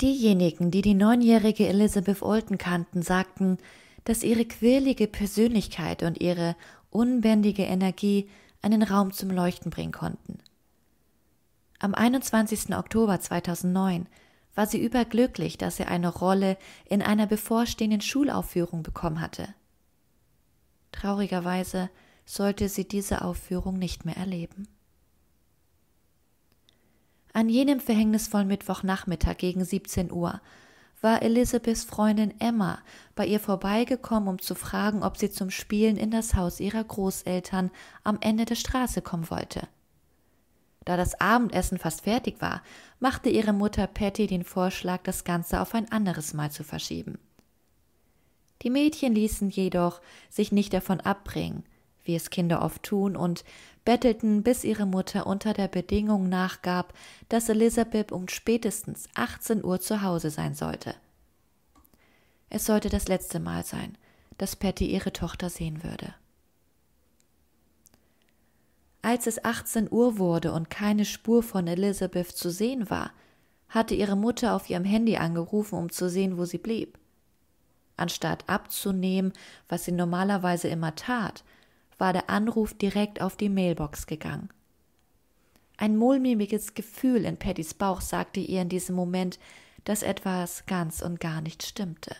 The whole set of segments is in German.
Diejenigen, die die neunjährige Elizabeth Olten kannten, sagten, dass ihre quirlige Persönlichkeit und ihre unbändige Energie einen Raum zum Leuchten bringen konnten. Am 21. Oktober 2009 war sie überglücklich, dass sie eine Rolle in einer bevorstehenden Schulaufführung bekommen hatte. Traurigerweise sollte sie diese Aufführung nicht mehr erleben. An jenem verhängnisvollen Mittwochnachmittag gegen 17 Uhr war Elisabeths Freundin Emma bei ihr vorbeigekommen, um zu fragen, ob sie zum Spielen in das Haus ihrer Großeltern am Ende der Straße kommen wollte. Da das Abendessen fast fertig war, machte ihre Mutter Patty den Vorschlag, das Ganze auf ein anderes Mal zu verschieben. Die Mädchen ließen jedoch sich nicht davon abbringen, wie es Kinder oft tun, und bettelten, bis ihre Mutter unter der Bedingung nachgab, dass Elisabeth um spätestens 18 Uhr zu Hause sein sollte. Es sollte das letzte Mal sein, dass Patty ihre Tochter sehen würde. Als es 18 Uhr wurde und keine Spur von Elisabeth zu sehen war, hatte ihre Mutter auf ihrem Handy angerufen, um zu sehen, wo sie blieb. Anstatt abzunehmen, was sie normalerweise immer tat, war der Anruf direkt auf die Mailbox gegangen. Ein mulmiges Gefühl in Pattys Bauch sagte ihr in diesem Moment, dass etwas ganz und gar nicht stimmte.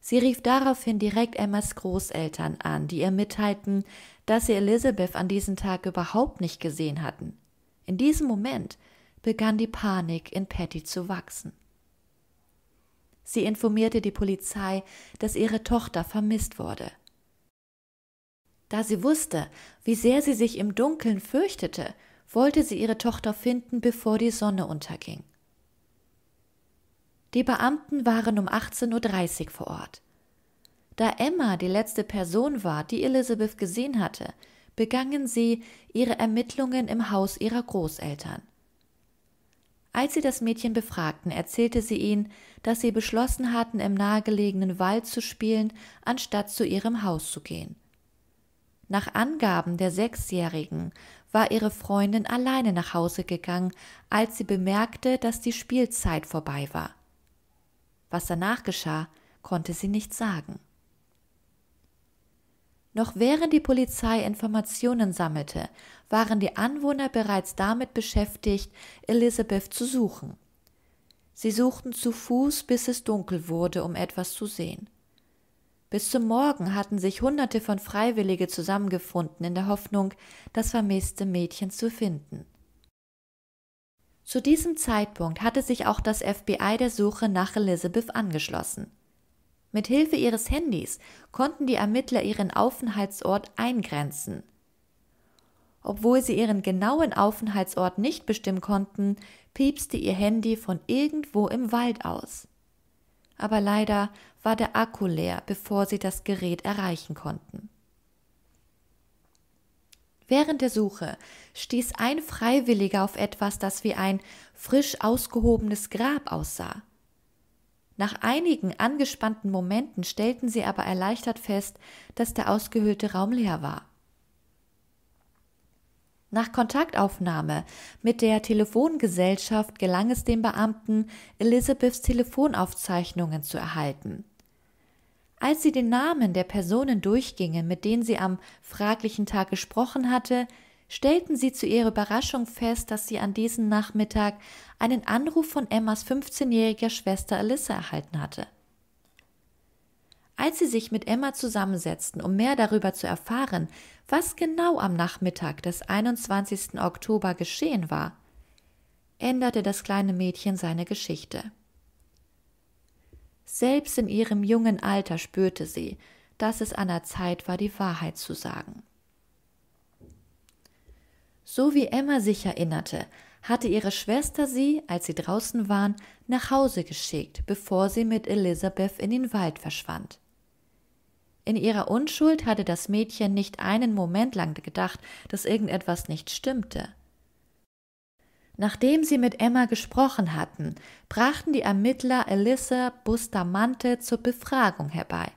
Sie rief daraufhin direkt Emmas Großeltern an, die ihr mitteilten, dass sie Elizabeth an diesem Tag überhaupt nicht gesehen hatten. In diesem Moment begann die Panik in Patty zu wachsen. Sie informierte die Polizei, dass ihre Tochter vermisst wurde. Da sie wusste, wie sehr sie sich im Dunkeln fürchtete, wollte sie ihre Tochter finden, bevor die Sonne unterging. Die Beamten waren um 18.30 Uhr vor Ort. Da Emma die letzte Person war, die Elisabeth gesehen hatte, begangen sie ihre Ermittlungen im Haus ihrer Großeltern. Als sie das Mädchen befragten, erzählte sie ihnen, dass sie beschlossen hatten, im nahegelegenen Wald zu spielen, anstatt zu ihrem Haus zu gehen. Nach Angaben der Sechsjährigen war ihre Freundin alleine nach Hause gegangen, als sie bemerkte, dass die Spielzeit vorbei war. Was danach geschah, konnte sie nicht sagen. Noch während die Polizei Informationen sammelte, waren die Anwohner bereits damit beschäftigt, Elisabeth zu suchen. Sie suchten zu Fuß, bis es dunkel wurde, um etwas zu sehen. Bis zum Morgen hatten sich Hunderte von Freiwillige zusammengefunden in der Hoffnung, das vermisste Mädchen zu finden. Zu diesem Zeitpunkt hatte sich auch das FBI der Suche nach Elizabeth angeschlossen. Mit Hilfe ihres Handys konnten die Ermittler ihren Aufenthaltsort eingrenzen. Obwohl sie ihren genauen Aufenthaltsort nicht bestimmen konnten, piepste ihr Handy von irgendwo im Wald aus. Aber leider war der Akku leer, bevor sie das Gerät erreichen konnten. Während der Suche stieß ein Freiwilliger auf etwas, das wie ein frisch ausgehobenes Grab aussah. Nach einigen angespannten Momenten stellten sie aber erleichtert fest, dass der ausgehöhlte Raum leer war. Nach Kontaktaufnahme mit der Telefongesellschaft gelang es dem Beamten, Elizabeths Telefonaufzeichnungen zu erhalten. Als sie den Namen der Personen durchgingen, mit denen sie am fraglichen Tag gesprochen hatte, stellten sie zu ihrer Überraschung fest, dass sie an diesem Nachmittag einen Anruf von Emmas 15-jähriger Schwester Alissa erhalten hatte. Als sie sich mit Emma zusammensetzten, um mehr darüber zu erfahren, was genau am Nachmittag des 21. Oktober geschehen war, änderte das kleine Mädchen seine Geschichte. Selbst in ihrem jungen Alter spürte sie, dass es an der Zeit war, die Wahrheit zu sagen. So wie Emma sich erinnerte, hatte ihre Schwester sie, als sie draußen waren, nach Hause geschickt, bevor sie mit Elisabeth in den Wald verschwand. In ihrer Unschuld hatte das Mädchen nicht einen Moment lang gedacht, dass irgendetwas nicht stimmte. Nachdem sie mit Emma gesprochen hatten, brachten die Ermittler Elissa Bustamante zur Befragung herbei.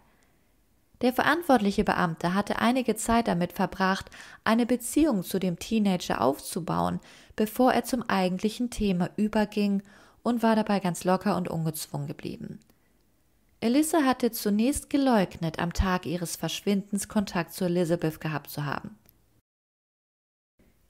Der verantwortliche Beamte hatte einige Zeit damit verbracht, eine Beziehung zu dem Teenager aufzubauen, bevor er zum eigentlichen Thema überging und war dabei ganz locker und ungezwungen geblieben. Elissa hatte zunächst geleugnet, am Tag ihres Verschwindens Kontakt zu Elizabeth gehabt zu haben.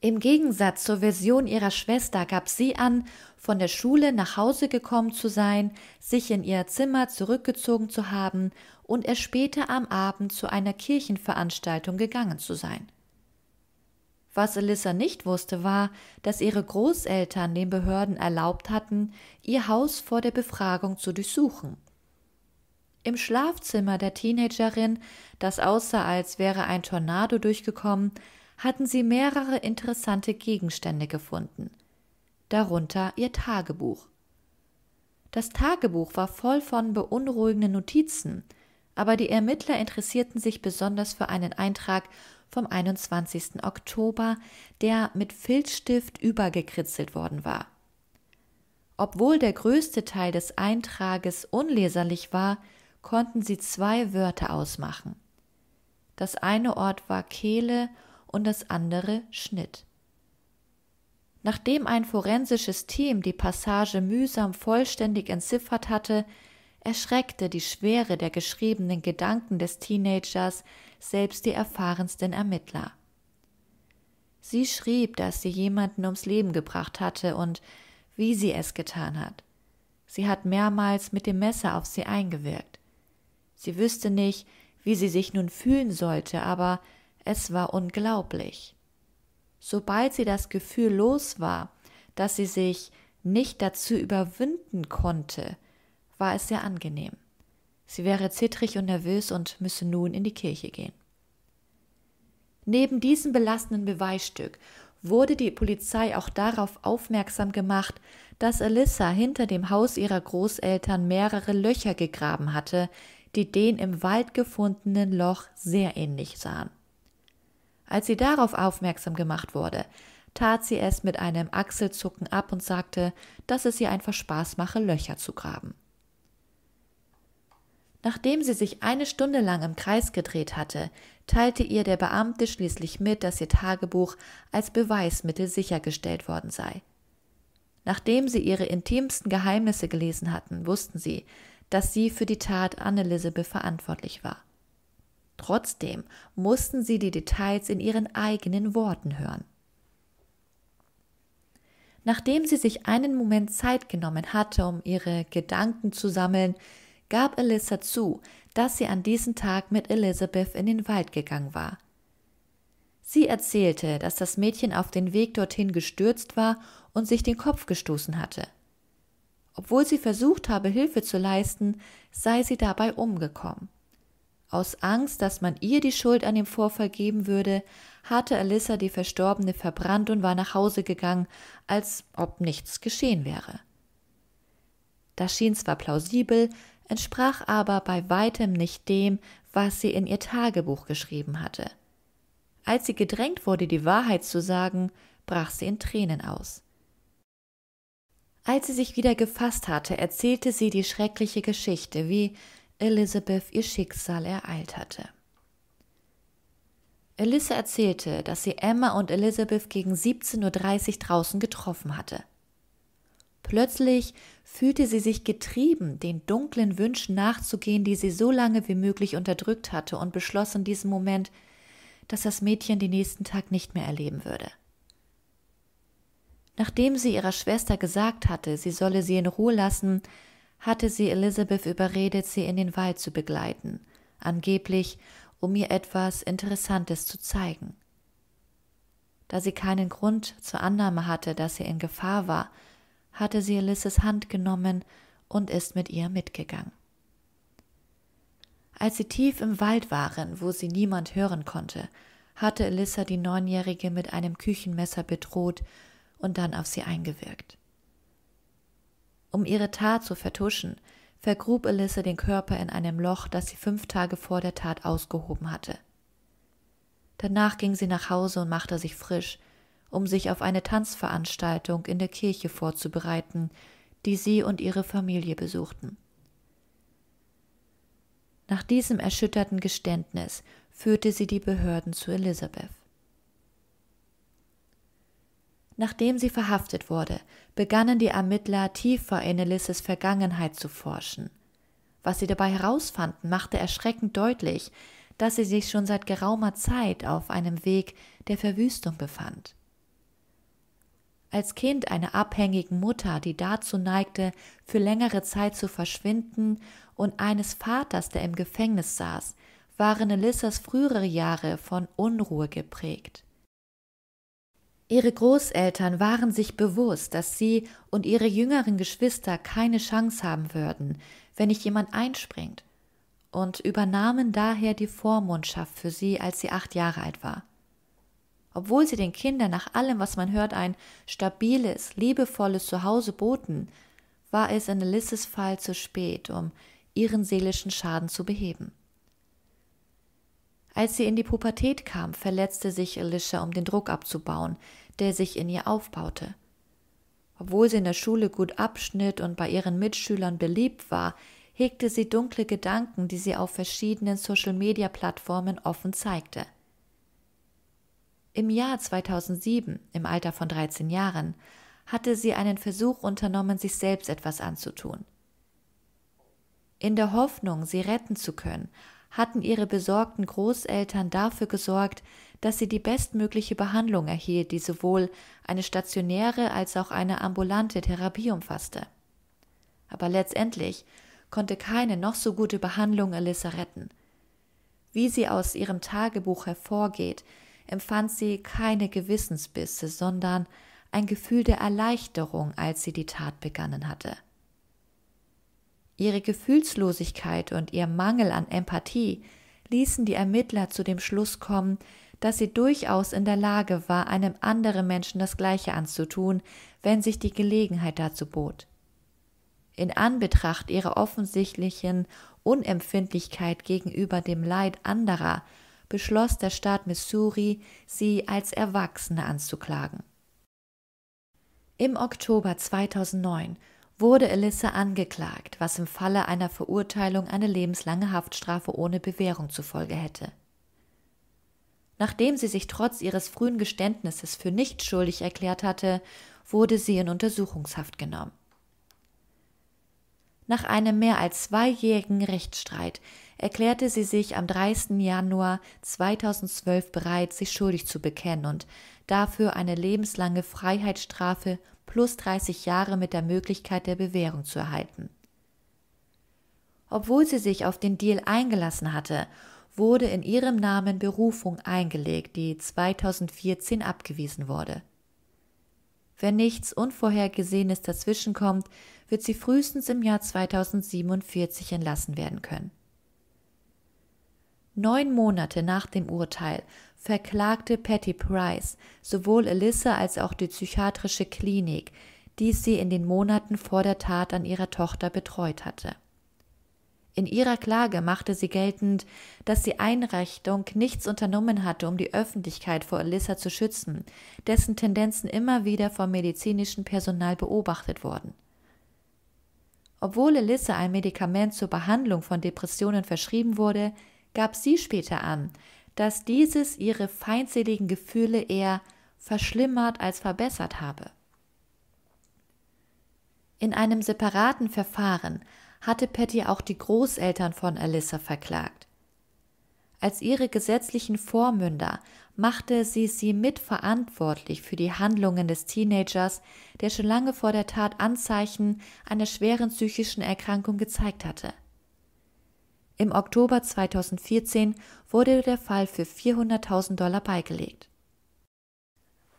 Im Gegensatz zur Version ihrer Schwester gab sie an, von der Schule nach Hause gekommen zu sein, sich in ihr Zimmer zurückgezogen zu haben und erst später am Abend zu einer Kirchenveranstaltung gegangen zu sein. Was Elissa nicht wusste, war, dass ihre Großeltern den Behörden erlaubt hatten, ihr Haus vor der Befragung zu durchsuchen. Im Schlafzimmer der Teenagerin, das aussah, als wäre ein Tornado durchgekommen, hatten sie mehrere interessante Gegenstände gefunden, darunter ihr Tagebuch. Das Tagebuch war voll von beunruhigenden Notizen, aber die Ermittler interessierten sich besonders für einen Eintrag vom 21. Oktober, der mit Filzstift übergekritzelt worden war. Obwohl der größte Teil des Eintrages unleserlich war, konnten sie zwei Wörter ausmachen. Das eine Ort war Kehle und das andere Schnitt. Nachdem ein forensisches Team die Passage mühsam vollständig entziffert hatte, erschreckte die Schwere der geschriebenen Gedanken des Teenagers selbst die erfahrensten Ermittler. Sie schrieb, dass sie jemanden ums Leben gebracht hatte und wie sie es getan hat. Sie hat mehrmals mit dem Messer auf sie eingewirkt. Sie wüsste nicht, wie sie sich nun fühlen sollte, aber es war unglaublich. Sobald sie das Gefühl los war, dass sie sich nicht dazu überwinden konnte, war es sehr angenehm. Sie wäre zittrig und nervös und müsse nun in die Kirche gehen. Neben diesem belastenden Beweisstück wurde die Polizei auch darauf aufmerksam gemacht, dass Alyssa hinter dem Haus ihrer Großeltern mehrere Löcher gegraben hatte, die den im Wald gefundenen Loch sehr ähnlich sahen. Als sie darauf aufmerksam gemacht wurde, tat sie es mit einem Achselzucken ab und sagte, dass es ihr einfach Spaß mache, Löcher zu graben. Nachdem sie sich eine Stunde lang im Kreis gedreht hatte, teilte ihr der Beamte schließlich mit, dass ihr Tagebuch als Beweismittel sichergestellt worden sei. Nachdem sie ihre intimsten Geheimnisse gelesen hatten, wussten sie, dass sie für die Tat Anne-Elisabeth verantwortlich war. Trotzdem mussten sie die Details in ihren eigenen Worten hören. Nachdem sie sich einen Moment Zeit genommen hatte, um ihre Gedanken zu sammeln, gab Alyssa zu, dass sie an diesem Tag mit Elizabeth in den Wald gegangen war. Sie erzählte, dass das Mädchen auf den Weg dorthin gestürzt war und sich den Kopf gestoßen hatte. Obwohl sie versucht habe, Hilfe zu leisten, sei sie dabei umgekommen. Aus Angst, dass man ihr die Schuld an dem Vorfall geben würde, hatte Alissa die Verstorbene verbrannt und war nach Hause gegangen, als ob nichts geschehen wäre. Das schien zwar plausibel, entsprach aber bei weitem nicht dem, was sie in ihr Tagebuch geschrieben hatte. Als sie gedrängt wurde, die Wahrheit zu sagen, brach sie in Tränen aus. Als sie sich wieder gefasst hatte, erzählte sie die schreckliche Geschichte, wie Elizabeth ihr Schicksal ereilt hatte. Elissa erzählte, dass sie Emma und Elizabeth gegen 17.30 Uhr draußen getroffen hatte. Plötzlich fühlte sie sich getrieben, den dunklen Wünschen nachzugehen, die sie so lange wie möglich unterdrückt hatte, und beschloss in diesem Moment, dass das Mädchen den nächsten Tag nicht mehr erleben würde. Nachdem sie ihrer Schwester gesagt hatte, sie solle sie in Ruhe lassen, hatte sie Elizabeth überredet, sie in den Wald zu begleiten, angeblich, um ihr etwas Interessantes zu zeigen. Da sie keinen Grund zur Annahme hatte, dass sie in Gefahr war, hatte sie Elisses Hand genommen und ist mit ihr mitgegangen. Als sie tief im Wald waren, wo sie niemand hören konnte, hatte Elissa die Neunjährige mit einem Küchenmesser bedroht und dann auf sie eingewirkt. Um ihre Tat zu vertuschen, vergrub Elissa den Körper in einem Loch, das sie fünf Tage vor der Tat ausgehoben hatte. Danach ging sie nach Hause und machte sich frisch, um sich auf eine Tanzveranstaltung in der Kirche vorzubereiten, die sie und ihre Familie besuchten. Nach diesem erschütterten Geständnis führte sie die Behörden zu Elisabeth. Nachdem sie verhaftet wurde, begannen die Ermittler tiefer in Elisses Vergangenheit zu forschen. Was sie dabei herausfanden, machte erschreckend deutlich, dass sie sich schon seit geraumer Zeit auf einem Weg der Verwüstung befand. Als Kind einer abhängigen Mutter, die dazu neigte, für längere Zeit zu verschwinden, und eines Vaters, der im Gefängnis saß, waren Elissas frühere Jahre von Unruhe geprägt. Ihre Großeltern waren sich bewusst, dass sie und ihre jüngeren Geschwister keine Chance haben würden, wenn nicht jemand einspringt, und übernahmen daher die Vormundschaft für sie, als sie acht Jahre alt war. Obwohl sie den Kindern nach allem, was man hört, ein stabiles, liebevolles Zuhause boten, war es in Elisses Fall zu spät, um ihren seelischen Schaden zu beheben. Als sie in die Pubertät kam, verletzte sich Alicia, um den Druck abzubauen, der sich in ihr aufbaute. Obwohl sie in der Schule gut abschnitt und bei ihren Mitschülern beliebt war, hegte sie dunkle Gedanken, die sie auf verschiedenen Social-Media-Plattformen offen zeigte. Im Jahr 2007, im Alter von 13 Jahren, hatte sie einen Versuch unternommen, sich selbst etwas anzutun. In der Hoffnung, sie retten zu können, hatten ihre besorgten Großeltern dafür gesorgt, dass sie die bestmögliche Behandlung erhielt, die sowohl eine stationäre als auch eine ambulante Therapie umfasste. Aber letztendlich konnte keine noch so gute Behandlung Alyssa retten. Wie sie aus ihrem Tagebuch hervorgeht, empfand sie keine Gewissensbisse, sondern ein Gefühl der Erleichterung, als sie die Tat begangen hatte. Ihre Gefühlslosigkeit und ihr Mangel an Empathie ließen die Ermittler zu dem Schluss kommen, dass sie durchaus in der Lage war, einem anderen Menschen das Gleiche anzutun, wenn sich die Gelegenheit dazu bot. In Anbetracht ihrer offensichtlichen Unempfindlichkeit gegenüber dem Leid anderer beschloss der Staat Missouri, sie als Erwachsene anzuklagen. Im Oktober 2009 wurde Elissa angeklagt, was im Falle einer Verurteilung eine lebenslange Haftstrafe ohne Bewährung zur Folge hätte. Nachdem sie sich trotz ihres frühen Geständnisses für nicht schuldig erklärt hatte, wurde sie in Untersuchungshaft genommen. Nach einem mehr als zweijährigen Rechtsstreit erklärte sie sich am 30. Januar 2012 bereit, sich schuldig zu bekennen und dafür eine lebenslange Freiheitsstrafe plus 30 Jahre mit der Möglichkeit der Bewährung zu erhalten. Obwohl sie sich auf den Deal eingelassen hatte, wurde in ihrem Namen Berufung eingelegt, die 2014 abgewiesen wurde. Wenn nichts Unvorhergesehenes dazwischenkommt, wird sie frühestens im Jahr 2047 entlassen werden können. Neun Monate nach dem Urteil verklagte Patty Price sowohl Elissa als auch die psychiatrische Klinik, die sie in den Monaten vor der Tat an ihrer Tochter betreut hatte. In ihrer Klage machte sie geltend, dass die Einrichtung nichts unternommen hatte, um die Öffentlichkeit vor Elissa zu schützen, dessen Tendenzen immer wieder vom medizinischen Personal beobachtet wurden. Obwohl Elissa ein Medikament zur Behandlung von Depressionen verschrieben wurde, gab sie später an, dass dieses ihre feindseligen Gefühle eher verschlimmert als verbessert habe. In einem separaten Verfahren hatte Patty auch die Großeltern von Alyssa verklagt. Als ihre gesetzlichen Vormünder machte sie sie mitverantwortlich für die Handlungen des Teenagers, der schon lange vor der Tat Anzeichen einer schweren psychischen Erkrankung gezeigt hatte. Im Oktober 2014 wurde der Fall für 400.000 Dollar beigelegt.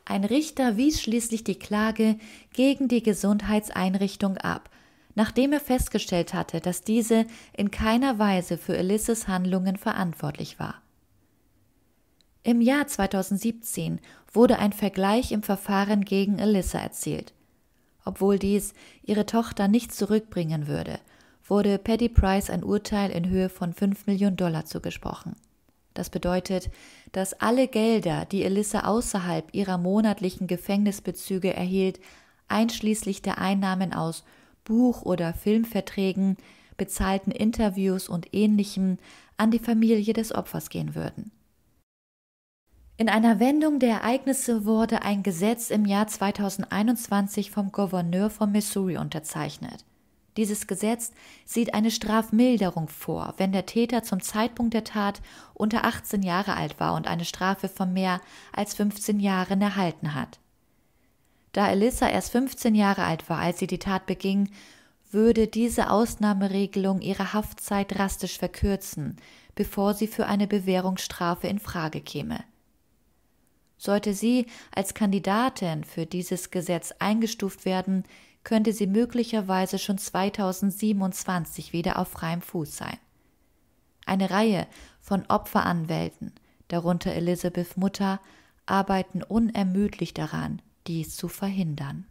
Ein Richter wies schließlich die Klage gegen die Gesundheitseinrichtung ab, nachdem er festgestellt hatte, dass diese in keiner Weise für Elisses Handlungen verantwortlich war. Im Jahr 2017 wurde ein Vergleich im Verfahren gegen Elissa erzielt, obwohl dies ihre Tochter nicht zurückbringen würde – wurde Paddy Price ein Urteil in Höhe von 5 Millionen Dollar zugesprochen. Das bedeutet, dass alle Gelder, die Elissa außerhalb ihrer monatlichen Gefängnisbezüge erhielt, einschließlich der Einnahmen aus Buch- oder Filmverträgen, bezahlten Interviews und ähnlichem, an die Familie des Opfers gehen würden. In einer Wendung der Ereignisse wurde ein Gesetz im Jahr 2021 vom Gouverneur von Missouri unterzeichnet. Dieses Gesetz sieht eine Strafmilderung vor, wenn der Täter zum Zeitpunkt der Tat unter 18 Jahre alt war und eine Strafe von mehr als 15 Jahren erhalten hat. Da Elissa erst 15 Jahre alt war, als sie die Tat beging, würde diese Ausnahmeregelung ihre Haftzeit drastisch verkürzen, bevor sie für eine Bewährungsstrafe in Frage käme. Sollte sie als Kandidatin für dieses Gesetz eingestuft werden, könnte sie möglicherweise schon 2027 wieder auf freiem Fuß sein. Eine Reihe von Opferanwälten, darunter Elizabeth Mutter, arbeiten unermüdlich daran, dies zu verhindern.